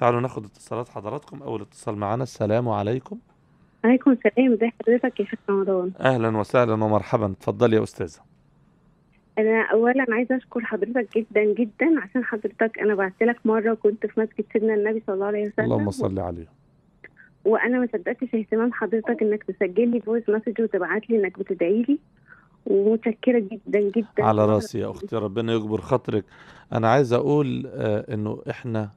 تعالوا ناخد اتصالات حضراتكم اول اتصال معانا السلام عليكم عليكم السلام ازي حضرتك يا شيخ رمضان اهلا وسهلا ومرحبا اتفضلي يا استاذه انا اولا عايزه اشكر حضرتك جدا جدا عشان حضرتك انا بعت لك مره كنت في مسجد سيدنا النبي صلى الله عليه وسلم اللهم صل عليه وانا ما صدقتش اهتمام حضرتك انك تسجل لي فويس مسج وتبعت لي انك بتدعي لي ومتشكره جدا جدا على راسي يا اختي ربنا يجبر خاطرك انا عايز اقول آه انه احنا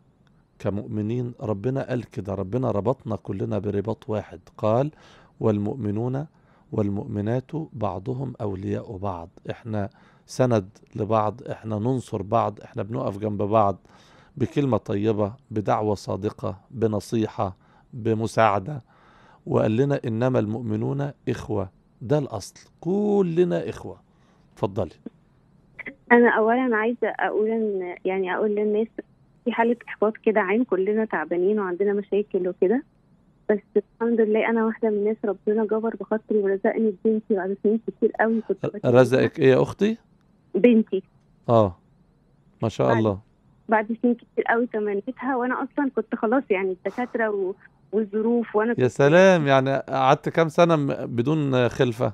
كمؤمنين ربنا قال كده ربنا ربطنا كلنا برباط واحد قال والمؤمنون والمؤمنات بعضهم أولياء بعض احنا سند لبعض احنا ننصر بعض احنا بنقف جنب بعض بكلمة طيبة بدعوة صادقة بنصيحة بمساعدة وقال لنا إنما المؤمنون إخوة ده الأصل كلنا إخوة اتفضلي أنا أولا عايزة أقول إن يعني أقول للناس في حاله احباط كده عام كلنا تعبانين وعندنا مشاكل وكده بس الحمد لله انا واحده من الناس ربنا جبر بخاطري ورزقني ببنتي بعد سنين كتير قوي كنت رزقك ايه يا اختي؟ بنتي اه ما شاء بعد الله بعد سنين كتير قوي تمنيتها وانا اصلا كنت خلاص يعني الدكاتره و... والظروف وانا يا سلام يعني قعدت كام سنه بدون خلفه؟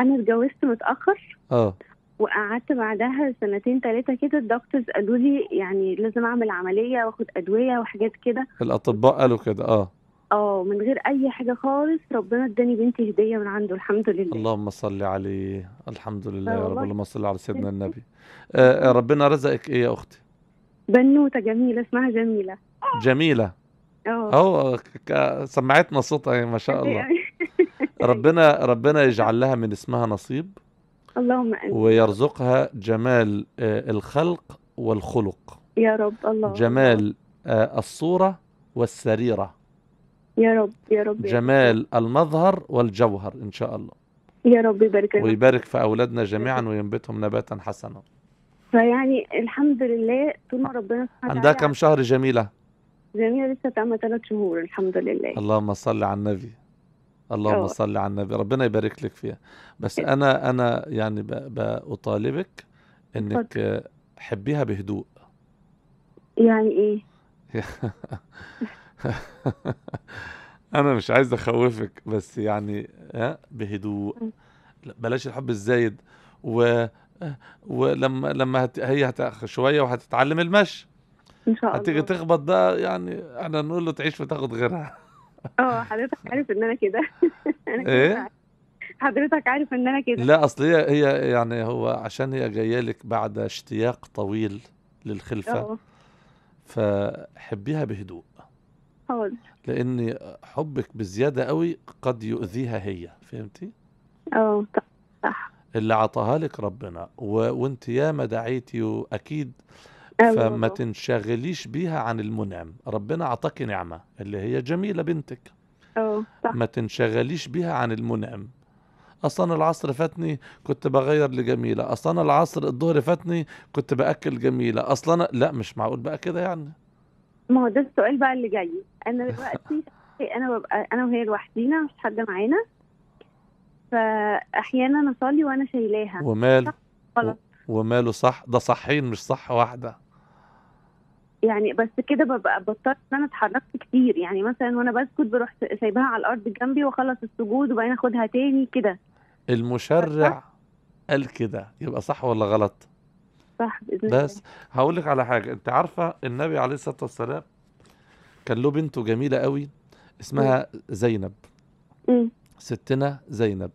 انا اتجوزت متاخر اه وقعدت بعدها سنتين ثلاثه كده الدكتورز قالوا لي يعني لازم اعمل عمليه واخد ادويه وحاجات كده الاطباء قالوا كده اه اه من غير اي حاجه خالص ربنا اداني بنتي هديه من عنده الحمد لله اللهم صل عليه الحمد لله يا آه، رب اللهم صل على سيدنا النبي آه،, آه ربنا رزقك ايه يا اختي بنوته جميله اسمها جميله جميله اه اهو سمعتنا صوتها ما شاء أيوة. الله ربنا ربنا يجعل لها من اسمها نصيب اللهم امين ويرزقها جمال آه، الخلق والخلق يا رب الله جمال آه، الصورة والسريرة يا رب يا رب جمال المظهر والجوهر إن شاء الله يا رب يبارك ويبارك في أولادنا جميعا وينبتهم نباتا حسنا فيعني الحمد لله طول ما ربنا سبحانه وتعالى عندها كم شهر جميلة؟ جميلة لسه تعمل ثلاث شهور الحمد لله اللهم صل على النبي اللهم صل على النبي ربنا يبارك لك فيها بس انا انا يعني بطالبك انك حبيها بهدوء يعني ايه انا مش عايز اخوفك بس يعني ها آه، بهدوء بلاش الحب الزايد و ولما لما هت... هي هتأخر شويه وهتتعلم المشي ان شاء الله هتيجي تخبط بقى يعني احنا نقول له تعيش وتاخد غيرها اه حضرتك عارف ان انا كده ايه حضرتك عارف ان انا كده لا اصل هي هي يعني هو عشان هي جايه لك بعد اشتياق طويل للخلفه اه. فحبيها بهدوء حاضر لان حبك بزياده قوي قد يؤذيها هي فهمتي اه صح اللي عطاها لك ربنا و... وانت ياما دعيتي واكيد أه، فما تنشغليش بيها عن المنعم ربنا أعطاك نعمة اللي هي جميلة بنتك أه، صح. ما تنشغليش بيها عن المنعم اصلا العصر فاتني كنت بغير لجميله اصلا العصر الظهر فاتني كنت باكل جميله اصلا لا مش معقول بقى كده يعني ما هو ده السؤال بقى اللي جاي انا دلوقتي انا ببقى انا وهي لوحدينا مش حد معانا فاحيانا اصلي وانا شايلاها وماله وماله صح ده صحين مش صح واحده يعني بس كده ببقى بطلت ان انا اتحركت كتير يعني مثلا وانا بسكت بروح سايباها على الارض جنبي واخلص السجود وبعدين اخدها تاني كده المشرع قال كده يبقى صح ولا غلط صح باذن الله بس هقول لك على حاجه انت عارفه النبي عليه الصلاه والسلام كان له بنته جميله قوي اسمها زينب م. ستنا زينب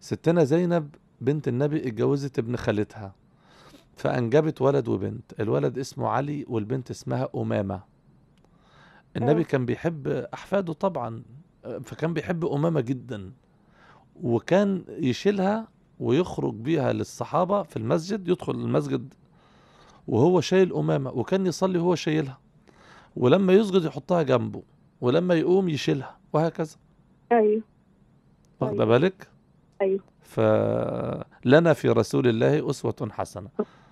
ستنا زينب بنت النبي اتجوزت ابن خالتها فأنجبت ولد وبنت الولد اسمه علي والبنت اسمها أمامة النبي كان بيحب أحفاده طبعا فكان بيحب أمامة جدا وكان يشيلها ويخرج بيها للصحابة في المسجد يدخل المسجد وهو شايل أمامة وكان يصلي وهو شايلها ولما يسجد يحطها جنبه ولما يقوم يشيلها وهكذا أيوه واخده أيوه. بالك؟ أيوه فلنا في رسول الله أسوة حسنة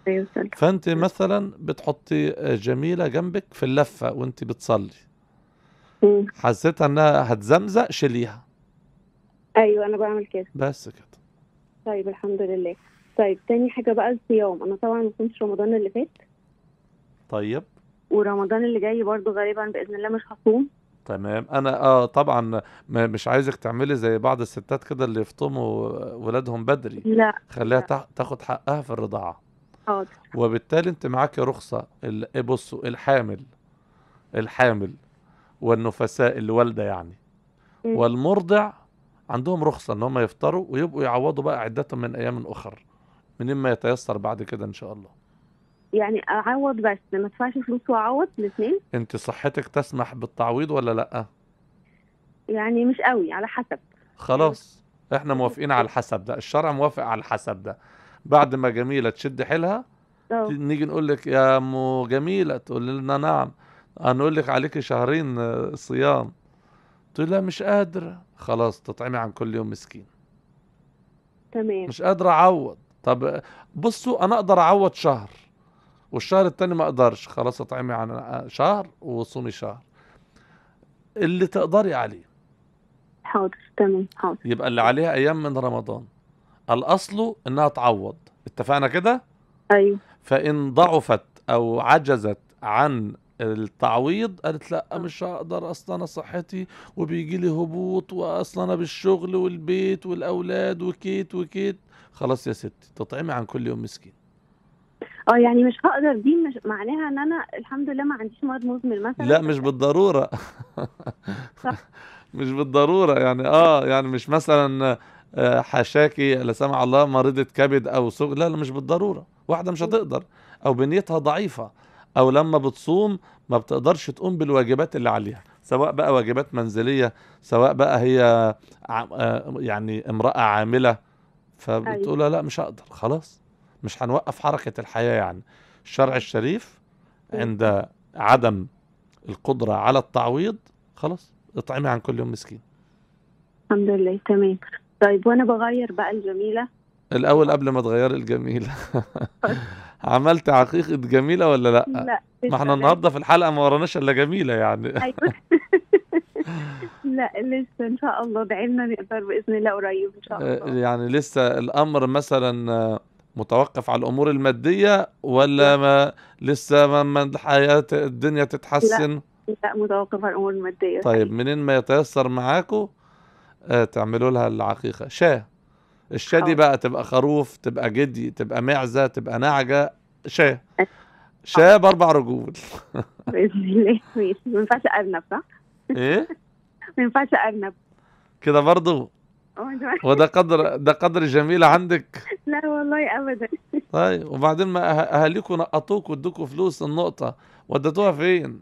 وسلم فانت مثلا بتحطي جميله جنبك في اللفه وانت بتصلي حسيتها انها هتزمزق شيليها ايوه انا بعمل كده بس كده طيب الحمد لله طيب تاني حاجه بقى الصيام انا طبعا ما كنتش رمضان اللي فات طيب ورمضان اللي جاي برضو غالبا باذن الله مش هصوم تمام انا اه طبعا مش عايزك تعملي زي بعض الستات كده اللي يفطموا ولادهم بدري لا خليها لا. تاخد حقها في الرضاعه حاضر وبالتالي انت معاك رخصه إيه، بصوا الحامل الحامل والنفساء اللي والده يعني والمرضع عندهم رخصه ان هم يفطروا ويبقوا يعوضوا بقى عدتهم من ايام اخر من ما يتيسر بعد كده ان شاء الله يعني اعوض بس ما ادفعش فلوس واعوض الاثنين انت صحتك تسمح بالتعويض ولا لا يعني مش قوي على حسب خلاص يعني احنا موافقين على الحسب ده الشرع موافق على الحسب ده بعد ما جميله تشد حيلها اه. نيجي نقول لك يا ام جميله تقول لنا نعم هنقول لك عليك شهرين آه، صيام تقول لها مش قادره خلاص تطعمي عن كل يوم مسكين تمام مش قادره اعوض طب بصوا انا اقدر اعوض شهر والشهر التاني ما اقدرش خلاص اطعمي عن آه، شهر وصومي شهر اللي تقدري عليه حاضر تمام حاضر يبقى اللي عليها ايام من رمضان الاصل انها تعوض اتفقنا كده ايوه فان ضعفت او عجزت عن التعويض قالت لا آه. مش هقدر اصل انا صحتي وبيجي لي هبوط واصل انا بالشغل والبيت والاولاد وكيت وكيت خلاص يا ستي تطعمي عن كل يوم مسكين اه يعني مش هقدر دي مش معناها ان انا الحمد لله ما عنديش مرض مزمن مثلا لا مش بالضروره صح. مش بالضروره يعني اه يعني مش مثلا حشاكي لا سمح الله مريضة كبد أو سوق لا لا مش بالضرورة واحدة مش هتقدر أو بنيتها ضعيفة أو لما بتصوم ما بتقدرش تقوم بالواجبات اللي عليها سواء بقى واجبات منزلية سواء بقى هي آه، يعني امرأة عاملة فبتقولها أيوة. لا مش هقدر خلاص مش هنوقف حركة الحياة يعني الشرع الشريف أيوة. عند عدم القدرة على التعويض خلاص اطعمي عن كل يوم مسكين الحمد لله تمام طيب وانا بغير بقى الجميله الاول قبل ما تغيري الجميله عملت عقيقه جميله ولا لا لا ما احنا النهارده في الحلقه ما وراناش الا جميله يعني ايوه لا لسه ان شاء الله دعينا نقدر باذن الله قريب ان شاء الله آه، يعني لسه الامر مثلا متوقف على الامور الماديه ولا ما لسه ما الحياه الدنيا تتحسن لا, لا متوقف على الامور الماديه طيب منين ما يتيسر معاكم آه، تعملوا لها العقيقه شاه الشاه دي آه. بقى تبقى خروف تبقى جدي تبقى معزه تبقى نعجه شاه شاه باربع رجول باذن الله ماشي ما ينفعش ارنب صح؟ ايه؟ ما ينفعش ارنب كده برضه وده قدر ده قدر جميل عندك لا والله ابدا طيب وبعدين ما أه-، اهاليكم نقطوك وادوكوا فلوس النقطه وديتوها فين؟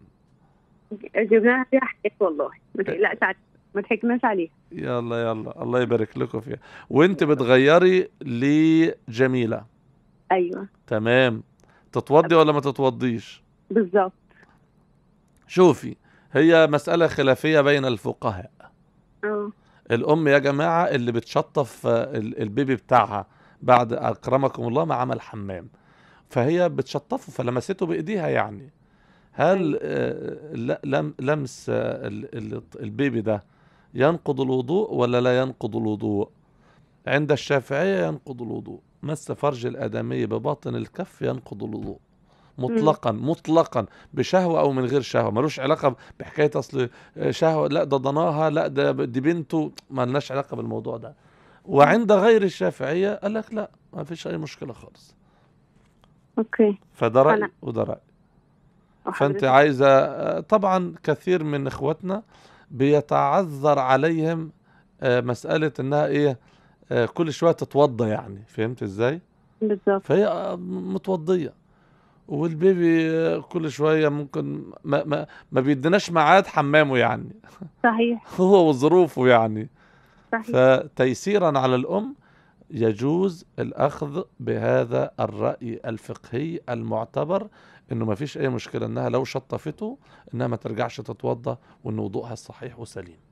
جبناها فيها حكايات والله ما تقلقش ما ضحكناش عليه يلا يلا الله يبارك لكم فيها وانت بتغيري لجميله ايوه تمام تتوضي ولا ما تتوضيش بالظبط شوفي هي مسألة خلافية بين الفقهاء أوه. الأم يا جماعة اللي بتشطف آه، البيبي بتاعها بعد أكرمكم الله ما عمل حمام فهي بتشطفه فلمسته بإيديها يعني هل أيوة. آه، لمس آه، البيبي ده ينقض الوضوء ولا لا ينقض الوضوء عند الشافعية ينقض الوضوء مس فرج الآدمي بباطن الكف ينقض الوضوء مطلقا مطلقا بشهوة أو من غير شهوة ملوش علاقة بحكاية أصل شهوة لا ده ضناها لا ده دي بنته ملناش علاقة بالموضوع ده وعند غير الشافعية قال لك لا ما فيش أي مشكلة خالص أوكي فده رأي وده رأي فأنت عايزة طبعا كثير من إخواتنا بيتعذر عليهم آه، مسألة انها ايه آه، كل شوية تتوضى يعني فهمت ازاي؟ بالظبط فهي متوضية والبيبي آه، كل شوية ممكن ما, ما, ما بيديناش ميعاد حمامه يعني صحيح هو وظروفه يعني صحيح فتيسيرا على الأم يجوز الأخذ بهذا الرأي الفقهي المعتبر انه ما فيش اي مشكله انها لو شطفته انها ما ترجعش تتوضا وان وضوءها الصحيح وسليم